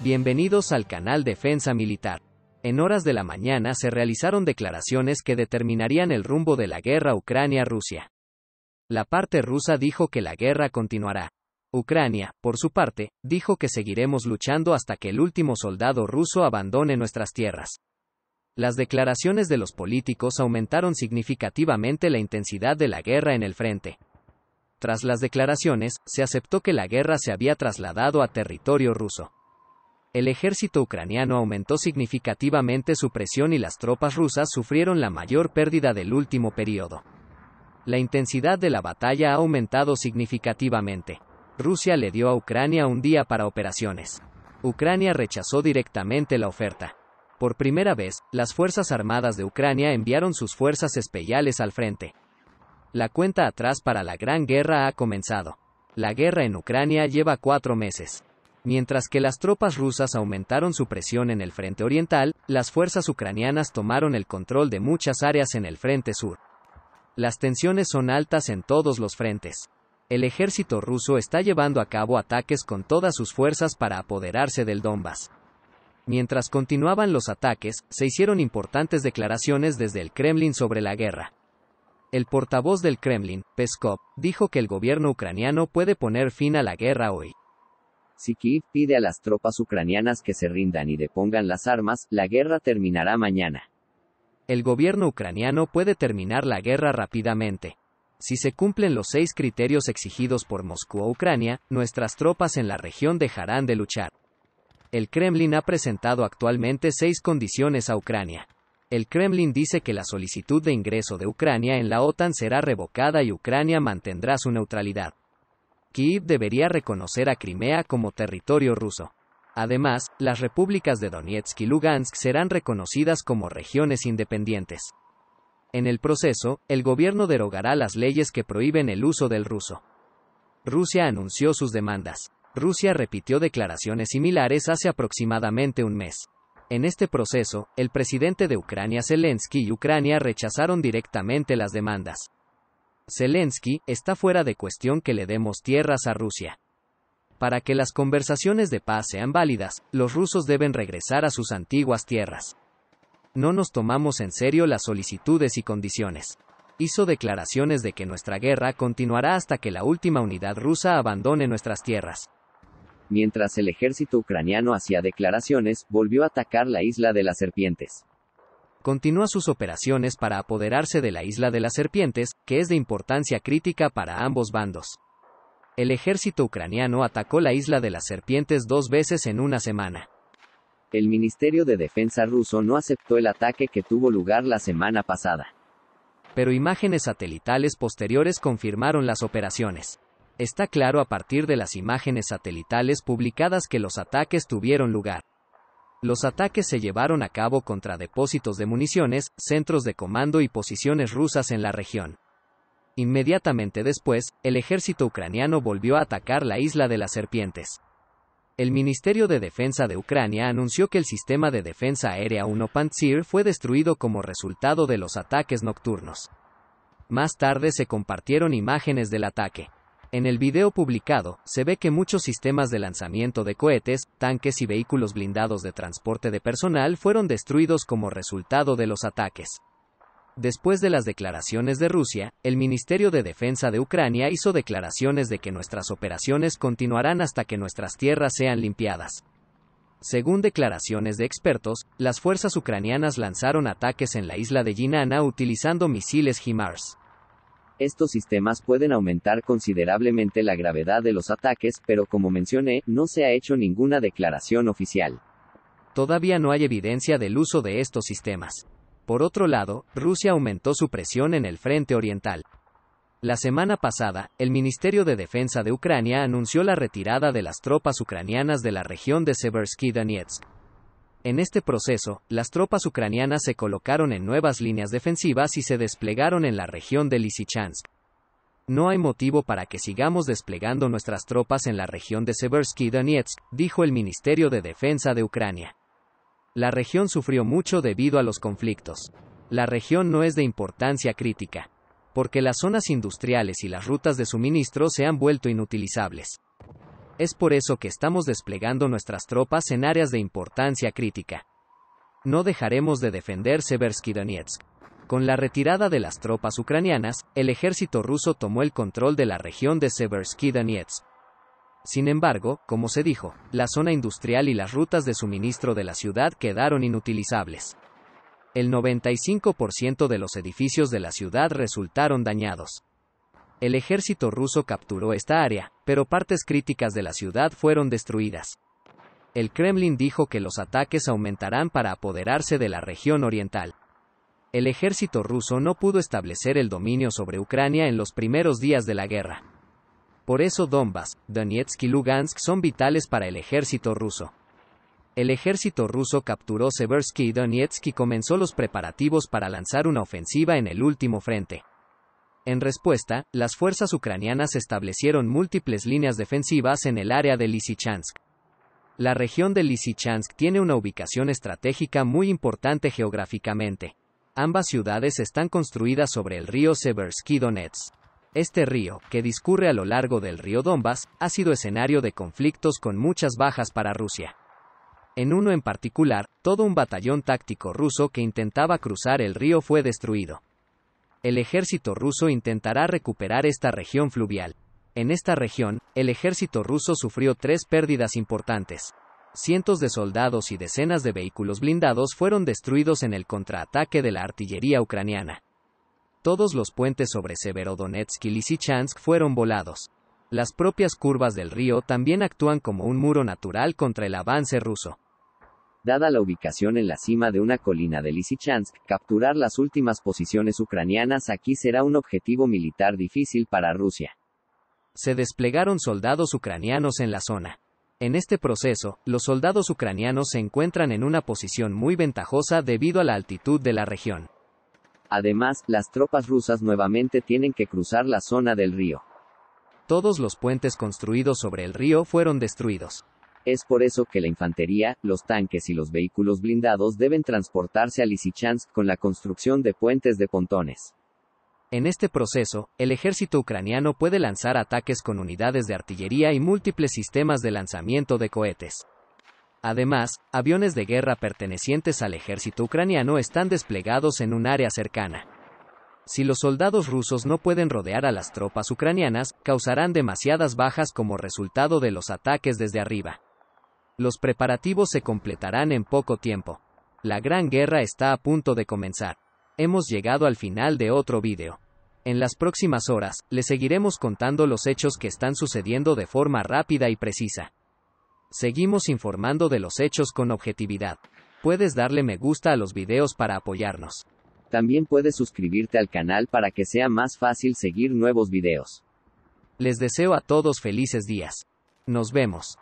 Bienvenidos al canal Defensa Militar. En horas de la mañana se realizaron declaraciones que determinarían el rumbo de la guerra Ucrania-Rusia. La parte rusa dijo que la guerra continuará. Ucrania, por su parte, dijo que seguiremos luchando hasta que el último soldado ruso abandone nuestras tierras. Las declaraciones de los políticos aumentaron significativamente la intensidad de la guerra en el frente. Tras las declaraciones, se aceptó que la guerra se había trasladado a territorio ruso el ejército ucraniano aumentó significativamente su presión y las tropas rusas sufrieron la mayor pérdida del último periodo. La intensidad de la batalla ha aumentado significativamente. Rusia le dio a Ucrania un día para operaciones. Ucrania rechazó directamente la oferta. Por primera vez, las Fuerzas Armadas de Ucrania enviaron sus fuerzas especiales al frente. La cuenta atrás para la Gran Guerra ha comenzado. La guerra en Ucrania lleva cuatro meses. Mientras que las tropas rusas aumentaron su presión en el frente oriental, las fuerzas ucranianas tomaron el control de muchas áreas en el frente sur. Las tensiones son altas en todos los frentes. El ejército ruso está llevando a cabo ataques con todas sus fuerzas para apoderarse del Donbass. Mientras continuaban los ataques, se hicieron importantes declaraciones desde el Kremlin sobre la guerra. El portavoz del Kremlin, Peskov, dijo que el gobierno ucraniano puede poner fin a la guerra hoy. Si Kiev pide a las tropas ucranianas que se rindan y depongan las armas, la guerra terminará mañana. El gobierno ucraniano puede terminar la guerra rápidamente. Si se cumplen los seis criterios exigidos por Moscú a Ucrania, nuestras tropas en la región dejarán de luchar. El Kremlin ha presentado actualmente seis condiciones a Ucrania. El Kremlin dice que la solicitud de ingreso de Ucrania en la OTAN será revocada y Ucrania mantendrá su neutralidad. Kiev debería reconocer a Crimea como territorio ruso. Además, las repúblicas de Donetsk y Lugansk serán reconocidas como regiones independientes. En el proceso, el gobierno derogará las leyes que prohíben el uso del ruso. Rusia anunció sus demandas. Rusia repitió declaraciones similares hace aproximadamente un mes. En este proceso, el presidente de Ucrania Zelensky y Ucrania rechazaron directamente las demandas. Zelensky, está fuera de cuestión que le demos tierras a Rusia. Para que las conversaciones de paz sean válidas, los rusos deben regresar a sus antiguas tierras. No nos tomamos en serio las solicitudes y condiciones. Hizo declaraciones de que nuestra guerra continuará hasta que la última unidad rusa abandone nuestras tierras. Mientras el ejército ucraniano hacía declaraciones, volvió a atacar la isla de las serpientes continúa sus operaciones para apoderarse de la isla de las serpientes, que es de importancia crítica para ambos bandos. El ejército ucraniano atacó la isla de las serpientes dos veces en una semana. El Ministerio de Defensa ruso no aceptó el ataque que tuvo lugar la semana pasada. Pero imágenes satelitales posteriores confirmaron las operaciones. Está claro a partir de las imágenes satelitales publicadas que los ataques tuvieron lugar. Los ataques se llevaron a cabo contra depósitos de municiones, centros de comando y posiciones rusas en la región. Inmediatamente después, el ejército ucraniano volvió a atacar la isla de las serpientes. El Ministerio de Defensa de Ucrania anunció que el sistema de defensa aérea 1 Pantsir fue destruido como resultado de los ataques nocturnos. Más tarde se compartieron imágenes del ataque. En el video publicado, se ve que muchos sistemas de lanzamiento de cohetes, tanques y vehículos blindados de transporte de personal fueron destruidos como resultado de los ataques. Después de las declaraciones de Rusia, el Ministerio de Defensa de Ucrania hizo declaraciones de que nuestras operaciones continuarán hasta que nuestras tierras sean limpiadas. Según declaraciones de expertos, las fuerzas ucranianas lanzaron ataques en la isla de Jinana utilizando misiles HIMARS. Estos sistemas pueden aumentar considerablemente la gravedad de los ataques, pero como mencioné, no se ha hecho ninguna declaración oficial. Todavía no hay evidencia del uso de estos sistemas. Por otro lado, Rusia aumentó su presión en el frente oriental. La semana pasada, el Ministerio de Defensa de Ucrania anunció la retirada de las tropas ucranianas de la región de Seversky-Donetsk. En este proceso, las tropas ucranianas se colocaron en nuevas líneas defensivas y se desplegaron en la región de Lysychansk. No hay motivo para que sigamos desplegando nuestras tropas en la región de Seversky Donetsk, dijo el Ministerio de Defensa de Ucrania. La región sufrió mucho debido a los conflictos. La región no es de importancia crítica, porque las zonas industriales y las rutas de suministro se han vuelto inutilizables. Es por eso que estamos desplegando nuestras tropas en áreas de importancia crítica. No dejaremos de defender Seversky-Donetsk. Con la retirada de las tropas ucranianas, el ejército ruso tomó el control de la región de Seversky-Donetsk. Sin embargo, como se dijo, la zona industrial y las rutas de suministro de la ciudad quedaron inutilizables. El 95% de los edificios de la ciudad resultaron dañados. El ejército ruso capturó esta área, pero partes críticas de la ciudad fueron destruidas. El Kremlin dijo que los ataques aumentarán para apoderarse de la región oriental. El ejército ruso no pudo establecer el dominio sobre Ucrania en los primeros días de la guerra. Por eso Donbass, Donetsk y Lugansk son vitales para el ejército ruso. El ejército ruso capturó Seversky y Donetsk y comenzó los preparativos para lanzar una ofensiva en el último frente. En respuesta, las fuerzas ucranianas establecieron múltiples líneas defensivas en el área de Lysychansk. La región de Lysychansk tiene una ubicación estratégica muy importante geográficamente. Ambas ciudades están construidas sobre el río Seversky Este río, que discurre a lo largo del río Donbass, ha sido escenario de conflictos con muchas bajas para Rusia. En uno en particular, todo un batallón táctico ruso que intentaba cruzar el río fue destruido. El ejército ruso intentará recuperar esta región fluvial. En esta región, el ejército ruso sufrió tres pérdidas importantes. Cientos de soldados y decenas de vehículos blindados fueron destruidos en el contraataque de la artillería ucraniana. Todos los puentes sobre Severodonetsk y Lysychansk fueron volados. Las propias curvas del río también actúan como un muro natural contra el avance ruso. Dada la ubicación en la cima de una colina de Lysychansk, capturar las últimas posiciones ucranianas aquí será un objetivo militar difícil para Rusia. Se desplegaron soldados ucranianos en la zona. En este proceso, los soldados ucranianos se encuentran en una posición muy ventajosa debido a la altitud de la región. Además, las tropas rusas nuevamente tienen que cruzar la zona del río. Todos los puentes construidos sobre el río fueron destruidos. Es por eso que la infantería, los tanques y los vehículos blindados deben transportarse a Lysychansk con la construcción de puentes de pontones. En este proceso, el ejército ucraniano puede lanzar ataques con unidades de artillería y múltiples sistemas de lanzamiento de cohetes. Además, aviones de guerra pertenecientes al ejército ucraniano están desplegados en un área cercana. Si los soldados rusos no pueden rodear a las tropas ucranianas, causarán demasiadas bajas como resultado de los ataques desde arriba. Los preparativos se completarán en poco tiempo. La gran guerra está a punto de comenzar. Hemos llegado al final de otro vídeo. En las próximas horas, les seguiremos contando los hechos que están sucediendo de forma rápida y precisa. Seguimos informando de los hechos con objetividad. Puedes darle me gusta a los videos para apoyarnos. También puedes suscribirte al canal para que sea más fácil seguir nuevos videos. Les deseo a todos felices días. Nos vemos.